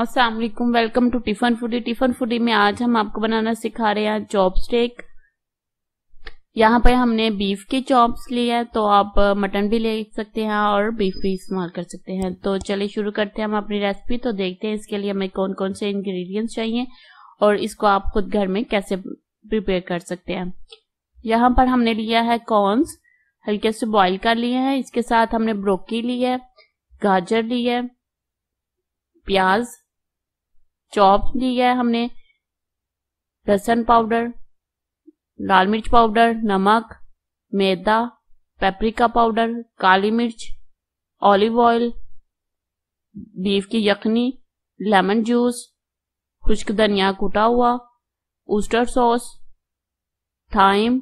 अस्सलाम welcome to Tiffin Foodie Tiffin Foodie में आज हम आपको बनाना सिखा रहे हैं चॉप स्टेक यहाँ पर हमने बीफ के चॉप्स लिए हैं तो आप मटन भी ले सकते हैं और बीफ भी इस्तेमाल कर सकते हैं तो चलिए शुरू करते हैं हम अपनी रेसिपी तो देखते हैं इसके लिए हमें कौन कौन से इंग्रेडिएंट्स चाहिए और इसको आप खुद घर में कैसे प्रिपेयर कर सकते हैं यहाँ पर हमने लिया है कॉर्नस हल्के से बॉइल कर लिए हैं इसके साथ हमने ब्रोकी ली है गाजर ली है प्याज चॉप लिया है हमने लहसन पाउडर लाल मिर्च पाउडर नमक मैदा पेपरिका पाउडर काली मिर्च ऑलिव ऑयल बीफ की यखनी लेमन जूस खुश्क धनिया कुटा हुआ उस्टर सॉस थाइम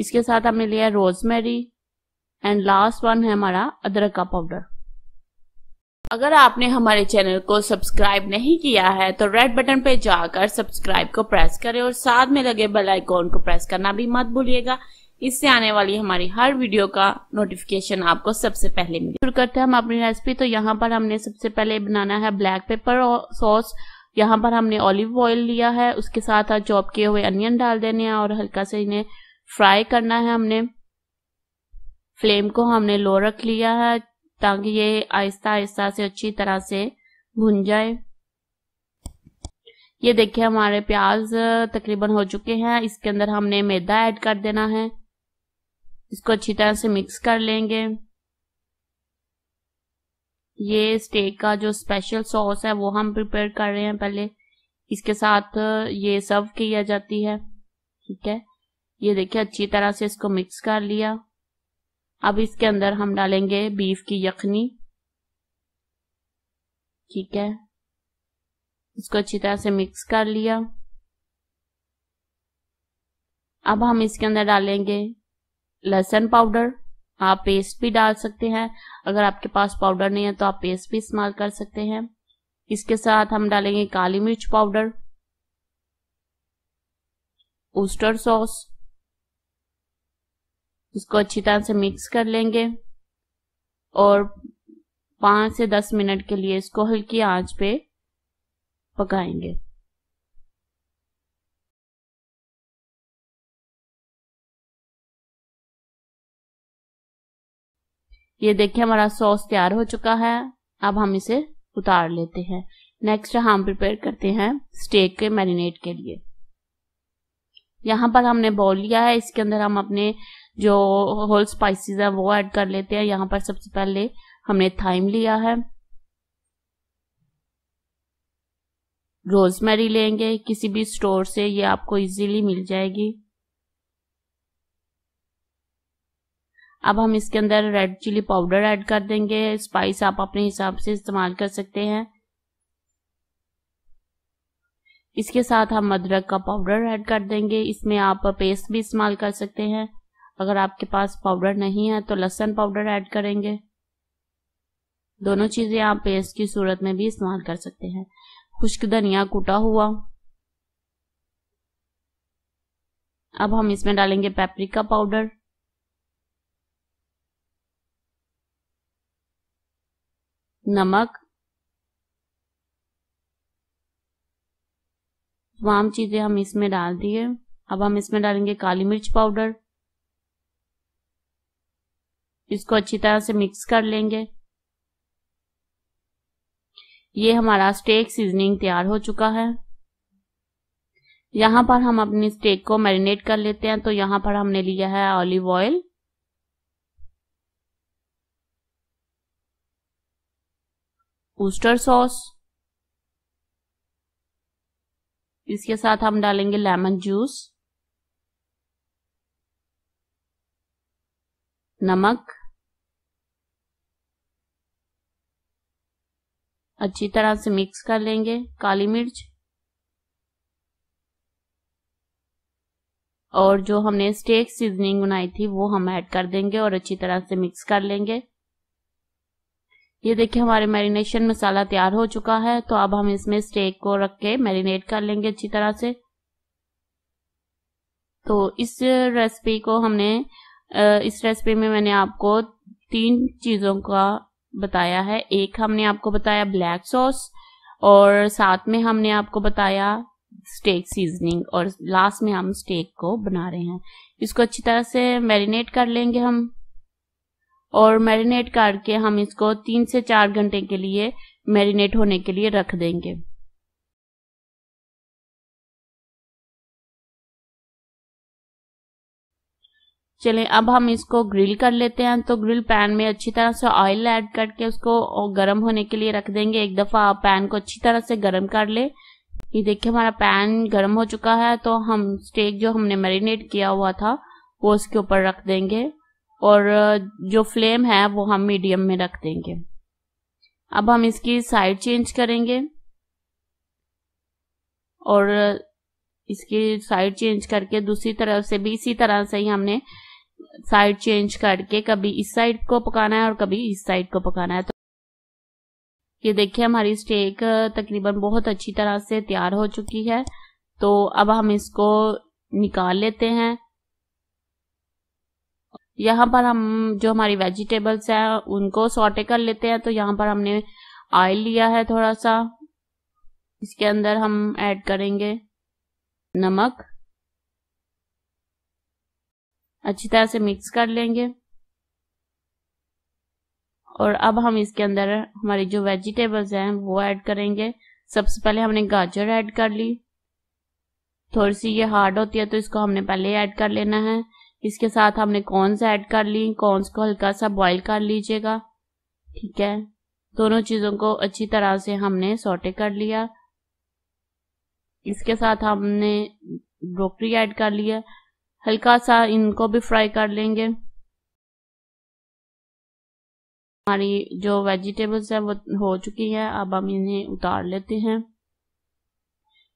इसके साथ हमने लिया रोजमेरी एंड लास्ट वन है हमारा अदरक का पाउडर अगर आपने हमारे चैनल को सब्सक्राइब नहीं किया है तो रेड बटन पे जाकर सब्सक्राइब को प्रेस करें और साथ में लगे बेल आइकॉन को प्रेस करना भी मत भूलिएगा इससे आने वाली हमारी हर वीडियो का नोटिफिकेशन आपको सबसे पहले मिले शुरू करते हैं हम अपनी रेसिपी तो यहाँ पर हमने सबसे पहले बनाना है ब्लैक पेपर सॉस यहाँ पर हमने ऑलिव ऑयल लिया है उसके साथ आज चॉप किए हुए अनियन डाल देने हैं और हल्का से इन्हें फ्राई करना है हमने फ्लेम को हमने लो रख लिया है ताकि ये आहिस्ता आहिस्ता से अच्छी तरह से भुन जाए ये देखिए हमारे प्याज तकरीबन हो चुके हैं इसके अंदर हमने मैदा ऐड कर देना है इसको अच्छी तरह से मिक्स कर लेंगे ये स्टेक का जो स्पेशल सॉस है वो हम प्रिपेयर कर रहे हैं पहले इसके साथ ये सर्व किया जाती है ठीक है ये देखिए अच्छी तरह से इसको मिक्स कर लिया अब इसके अंदर हम डालेंगे बीफ की यखनी ठीक है इसको अच्छी तरह से मिक्स कर लिया अब हम इसके अंदर डालेंगे लहसन पाउडर आप पेस्ट भी डाल सकते हैं अगर आपके पास पाउडर नहीं है तो आप पेस्ट भी इस्तेमाल कर सकते हैं इसके साथ हम डालेंगे काली मिर्च पाउडर उस्टर सॉस इसको अच्छी तरह से मिक्स कर लेंगे और पाँच से दस मिनट के लिए इसको हल्की आंच पे पकाएंगे ये देखिए हमारा सॉस तैयार हो चुका है अब हम इसे उतार लेते हैं नेक्स्ट हम प्रिपेयर करते हैं स्टेक के मैरिनेट के लिए यहाँ पर हमने बॉल लिया है इसके अंदर हम अपने जो होल स्पाइसेस है वो ऐड कर लेते हैं यहाँ पर सबसे पहले हमने थाइम लिया है रोजमेरी लेंगे किसी भी स्टोर से ये आपको इजीली मिल जाएगी अब हम इसके अंदर रेड चिली पाउडर ऐड कर देंगे स्पाइस आप अपने हिसाब से इस्तेमाल कर सकते हैं इसके साथ हम अदरक का पाउडर ऐड कर देंगे इसमें आप पेस्ट भी इस्तेमाल कर सकते हैं अगर आपके पास पाउडर नहीं है तो लहसन पाउडर ऐड करेंगे दोनों चीजें आप पेस्ट की सूरत में भी इस्तेमाल कर सकते हैं खुश्क धनिया कूटा हुआ अब हम इसमें डालेंगे पेपरिका पाउडर नमक तमाम चीजें हम इसमें डाल दिए अब हम इसमें डालेंगे काली मिर्च पाउडर इसको अच्छी तरह से मिक्स कर लेंगे ये हमारा स्टेक सीजनिंग तैयार हो चुका है यहाँ पर हम अपनी स्टेक को मैरिनेट कर लेते हैं तो यहाँ पर हमने लिया है ऑलिव ऑयल ऊस्टर सॉस इसके साथ हम डालेंगे लेमन जूस नमक अच्छी तरह से मिक्स कर लेंगे काली मिर्च और जो हमने स्टेक सीजनिंग बनाई थी वो हम ऐड कर देंगे और अच्छी तरह से मिक्स कर लेंगे ये देखिए हमारे मैरिनेशन मसाला तैयार हो चुका है तो अब हम इसमें स्टेक को रख के मैरिनेट कर लेंगे अच्छी तरह से तो इस रेसिपी को हमने इस रेसिपी में मैंने आपको तीन चीज़ों का बताया है एक हमने आपको बताया ब्लैक सॉस और साथ में हमने आपको बताया स्टेक सीजनिंग और लास्ट में हम स्टेक को बना रहे हैं इसको अच्छी तरह से मैरिनेट कर लेंगे हम और मैरिनेट करके हम इसको तीन से चार घंटे के लिए मैरिनेट होने के लिए रख देंगे चले अब हम इसको ग्रिल कर लेते हैं तो ग्रिल पैन में अच्छी तरह से ऑयल ऐड करके उसको गर्म होने के लिए रख देंगे एक दफा आप पैन को अच्छी तरह से गर्म कर ले ये देखिए हमारा पैन गर्म हो चुका है तो हम स्टेक जो हमने मैरिनेट किया हुआ था वो उसके ऊपर रख देंगे और जो फ्लेम है वो हम मीडियम में रख देंगे अब हम इसकी साइड चेंज करेंगे और इसकी साइड चेंज करके दूसरी तरफ से भी इसी तरह से ही हमने साइड चेंज करके कभी इस साइड को पकाना है और कभी इस साइड को पकाना है तो ये देखिए हमारी स्टेक तकरीबन बहुत अच्छी तरह से तैयार हो चुकी है तो अब हम इसको निकाल लेते हैं यहाँ पर हम जो हमारी वेजिटेबल्स हैं उनको सॉटे कर लेते हैं तो यहाँ पर हमने ऑयल लिया है थोड़ा सा इसके अंदर हम ऐड करेंगे नमक अच्छी तरह से मिक्स कर लेंगे और अब हम इसके अंदर हमारी जो वेजिटेबल्स हैं वो ऐड करेंगे सबसे पहले हमने गाजर ऐड कर ली थोड़ी सी ये हार्ड होती है तो इसको हमने पहले ऐड कर लेना है इसके साथ हमने कॉर्नस ऐड कर ली कॉर्नस को हल्का सा बॉईल कर लीजिएगा ठीक है दोनों चीज़ों को अच्छी तरह से हमने सोटे कर लिया इसके साथ हमने ब्रोकरी ऐड कर लिया हल्का सा इनको भी फ्राई कर लेंगे हमारी जो वेजिटेबल्स है वो हो चुकी है अब हम इन्हें उतार लेते हैं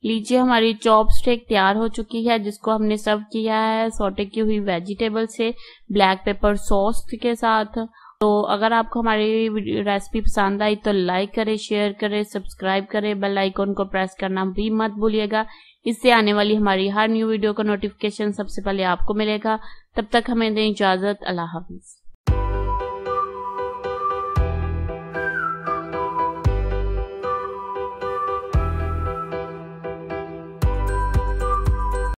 लीजिए हमारी चॉप स्टेक तैयार हो चुकी है जिसको हमने सर्व किया है सोटे की हुई वेजिटेबल से ब्लैक पेपर सॉस के साथ तो अगर आपको हमारी रेसिपी पसंद आई तो लाइक करें शेयर करें सब्सक्राइब करें बेल आइकॉन को प्रेस करना भी मत भूलिएगा इससे आने वाली हमारी हर न्यू वीडियो का नोटिफिकेशन सबसे पहले आपको मिलेगा तब तक हमें दें इजाज़त अल्लाह हाफिज़